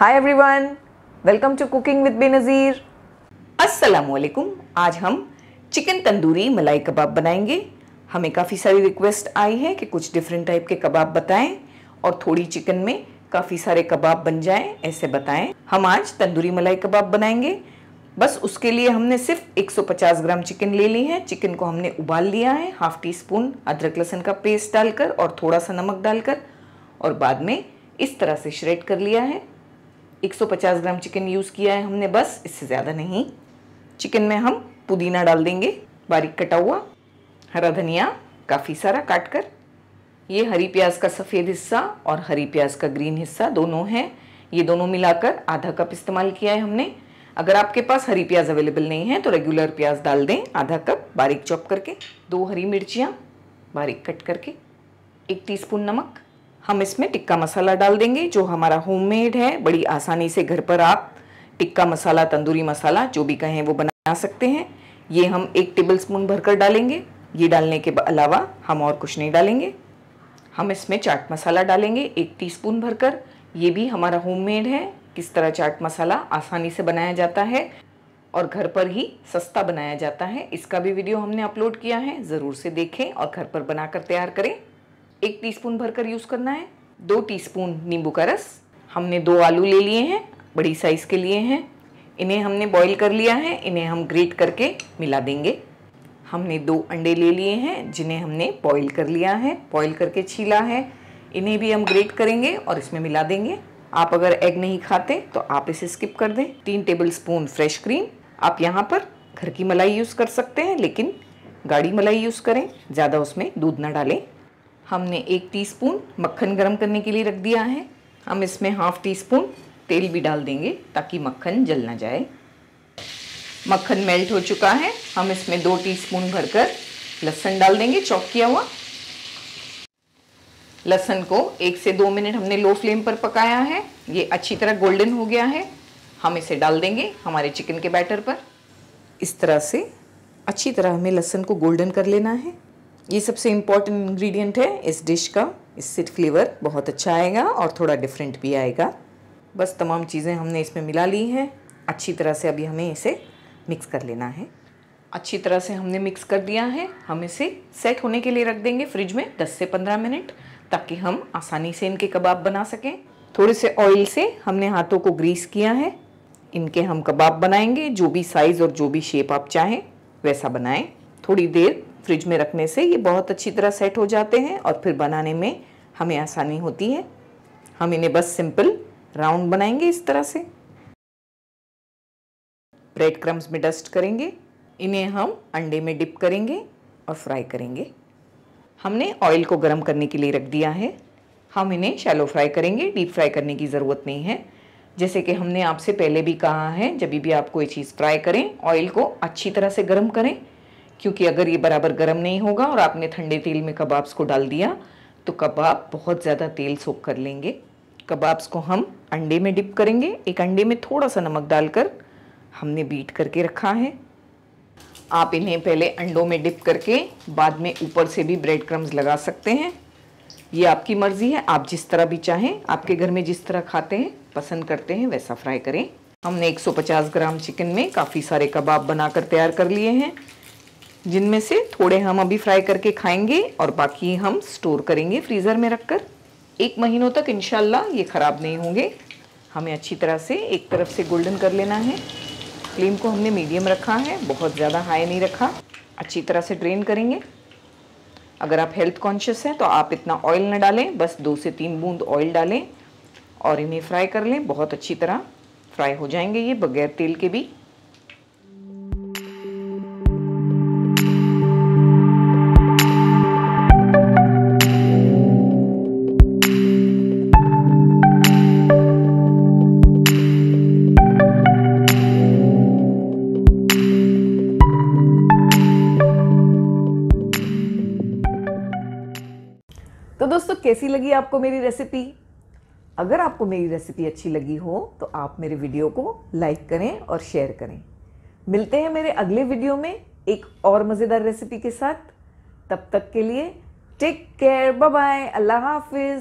hi everyone welcome to cooking with Benazir अस्सलाम आज हम चिकन तंदूरी मलाई कबाब बनाएंगे हमें काफ़ी सारी रिक्वेस्ट आई है कि कुछ डिफरेंट टाइप के कबाब बताएं और थोड़ी चिकन में काफ़ी सारे कबाब बन जाएं ऐसे बताएं हम आज तंदूरी मलाई कबाब बनाएंगे बस उसके लिए हमने सिर्फ 150 ग्राम चिकन ले ली है चिकन को हमने उबाल लिया है हाफ टी स्पून अदरक लहसुन का पेस्ट डालकर और थोड़ा सा नमक डालकर और बाद में इस तरह से श्रेड कर लिया है 150 ग्राम चिकन यूज़ किया है हमने बस इससे ज़्यादा नहीं चिकन में हम पुदीना डाल देंगे बारीक कटा हुआ हरा धनिया काफ़ी सारा काट कर ये हरी प्याज का सफ़ेद हिस्सा और हरी प्याज का ग्रीन हिस्सा दोनों हैं ये दोनों मिलाकर आधा कप इस्तेमाल किया है हमने अगर आपके पास हरी प्याज अवेलेबल नहीं है तो रेगुलर प्याज डाल दें आधा कप बारीक चॉप करके दो हरी मिर्चियाँ बारीक कट करके एक टीस्पून नमक हम इसमें टिक्का मसाला डाल देंगे जो हमारा होममेड है बड़ी आसानी से घर पर आप टिक्का मसाला तंदूरी मसाला जो भी कहें वो बना सकते हैं ये हम एक टेबल स्पून भरकर डालेंगे ये डालने के अलावा हम और कुछ नहीं डालेंगे हम इसमें चाट मसाला डालेंगे एक टीस्पून भरकर ये भी हमारा होममेड है किस तरह चाट मसाला आसानी से बनाया जाता है और घर पर ही सस्ता बनाया जाता है इसका भी वीडियो हमने अपलोड किया है ज़रूर से देखें और घर पर बनाकर तैयार करें एक टीस्पून भरकर यूज़ करना है दो टीस्पून नींबू का रस हमने दो आलू ले लिए हैं बड़ी साइज़ के लिए हैं इन्हें हमने बॉईल कर लिया है इन्हें हम ग्रेट करके मिला देंगे हमने दो अंडे ले लिए हैं जिन्हें हमने बॉईल कर लिया है बॉईल करके छीला है इन्हें भी हम ग्रेट करेंगे और इसमें मिला देंगे आप अगर एग नहीं खाते तो आप इसे स्किप कर दें तीन टेबल स्पून फ्रेश क्रीम आप यहाँ पर घर की मलाई यूज़ कर सकते हैं लेकिन गाढ़ी मलाई यूज़ करें ज़्यादा उसमें दूध ना डालें हमने एक टीस्पून मक्खन गरम करने के लिए रख दिया है हम इसमें हाफ टी स्पून तेल भी डाल देंगे ताकि मक्खन जल ना जाए मक्खन मेल्ट हो चुका है हम इसमें दो टीस्पून भरकर लहसन डाल देंगे चॉप किया हुआ लहसन को एक से दो मिनट हमने लो फ्लेम पर पकाया है ये अच्छी तरह गोल्डन हो गया है हम इसे डाल देंगे हमारे चिकन के बैटर पर इस तरह से अच्छी तरह हमें लहसन को गोल्डन कर लेना है ये सबसे इम्पॉर्टेंट इन्ग्रीडियंट है इस डिश का इससे फ्लेवर बहुत अच्छा आएगा और थोड़ा डिफरेंट भी आएगा बस तमाम चीज़ें हमने इसमें मिला ली हैं अच्छी तरह से अभी हमें इसे मिक्स कर लेना है अच्छी तरह से हमने मिक्स कर दिया है हम इसे सेट होने के लिए रख देंगे फ्रिज में 10 से 15 मिनट ताकि हम आसानी से इनके कबाब बना सकें थोड़े से ऑयल से हमने हाथों को ग्रीस किया है इनके हम कबाब बनाएंगे जो भी साइज़ और जो भी शेप आप चाहें वैसा बनाएं थोड़ी देर फ्रिज में रखने से ये बहुत अच्छी तरह सेट हो जाते हैं और फिर बनाने में हमें आसानी होती है हम इन्हें बस सिंपल राउंड बनाएंगे इस तरह से ब्रेड क्रम्स में डस्ट करेंगे इन्हें हम अंडे में डिप करेंगे और फ्राई करेंगे हमने ऑयल को गर्म करने के लिए रख दिया है हम इन्हें शैलो फ्राई करेंगे डीप फ्राई करने की ज़रूरत नहीं है जैसे कि हमने आपसे पहले भी कहा है जब भी आप कोई चीज़ फ्राई करें ऑयल को अच्छी तरह से गर्म करें क्योंकि अगर ये बराबर गर्म नहीं होगा और आपने ठंडे तेल में कबाब्स को डाल दिया तो कबाब बहुत ज़्यादा तेल सोख कर लेंगे कबाब्स को हम अंडे में डिप करेंगे एक अंडे में थोड़ा सा नमक डालकर हमने बीट करके रखा है आप इन्हें पहले अंडों में डिप करके बाद में ऊपर से भी ब्रेड क्रम्स लगा सकते हैं ये आपकी मर्ज़ी है आप जिस तरह भी चाहें आपके घर में जिस तरह खाते हैं पसंद करते हैं वैसा फ्राई करें हमने 150 ग्राम चिकन में काफ़ी सारे कबाब बनाकर तैयार कर लिए हैं जिनमें से थोड़े हम अभी फ्राई करके खाएंगे और बाकी हम स्टोर करेंगे फ्रीज़र में रखकर एक महीनों तक इनशाला ये ख़राब नहीं होंगे हमें अच्छी तरह से एक तरफ से गोल्डन कर लेना है फ्लेम को हमने मीडियम रखा है बहुत ज़्यादा हाई नहीं रखा अच्छी तरह से ड्रेन करेंगे अगर आप हेल्थ कॉन्शियस हैं तो आप इतना ऑयल ना डालें बस दो से तीन बूंद ऑयल डालें और इन्हें फ्राई कर लें बहुत अच्छी तरह फ्राई हो जाएंगे ये बगैर तेल के भी तो दोस्तों कैसी लगी आपको मेरी रेसिपी अगर आपको मेरी रेसिपी अच्छी लगी हो तो आप मेरे वीडियो को लाइक करें और शेयर करें मिलते हैं मेरे अगले वीडियो में एक और मज़ेदार रेसिपी के साथ तब तक के लिए टेक केयर बाय बाय अल्लाह हाफिज़